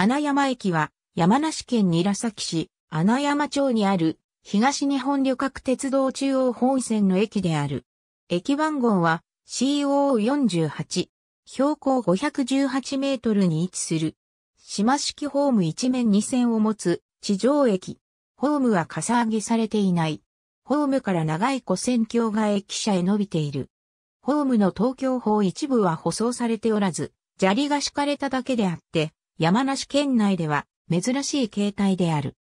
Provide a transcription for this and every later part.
穴山駅は山梨県韮崎市穴山町にある東日本旅客鉄道中央本線の駅である。駅番号は COO48。標高518メートルに位置する。島式ホーム一面二線を持つ地上駅。ホームはかさ上げされていない。ホームから長い古線橋が駅舎へ伸びている。ホームの東京法一部は舗装されておらず、砂利が敷かれただけであって、山梨県内では珍しい形態である。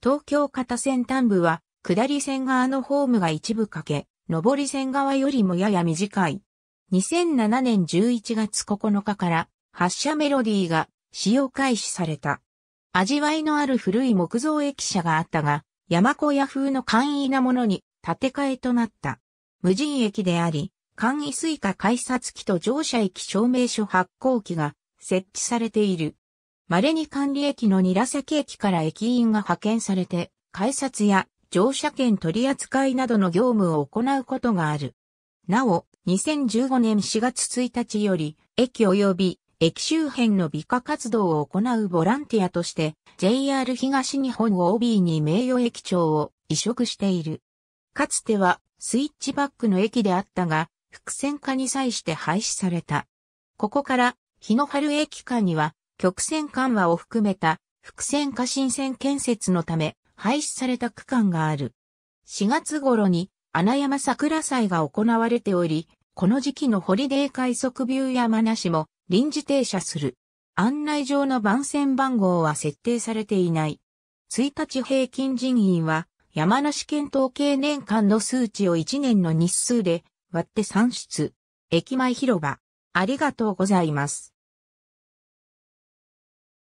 東京片線端部は、下り線側のホームが一部欠け、上り線側よりもやや短い。2007年11月9日から発車メロディーが使用開始された。味わいのある古い木造駅舎があったが、山小屋風の簡易なものに建て替えとなった。無人駅であり、簡易スイカ改札機と乗車駅証明書発行機が設置されている。稀に管理駅の韮崎駅から駅員が派遣されて、改札や乗車券取扱いなどの業務を行うことがある。なお、2015年4月1日より、駅及び駅周辺の美化活動を行うボランティアとして、JR 東日本 OB に名誉駅長を移植している。かつては、スイッチバックの駅であったが、伏線化に際して廃止された。ここから、日の春駅間には、曲線緩和を含めた複線化新線建設のため廃止された区間がある。4月頃に穴山桜祭が行われており、この時期のホリデー快速ビュー山梨も臨時停車する。案内上の番線番号は設定されていない。1日平均人員は山梨県統計年間の数値を1年の日数で割って算出。駅前広場。ありがとうございます。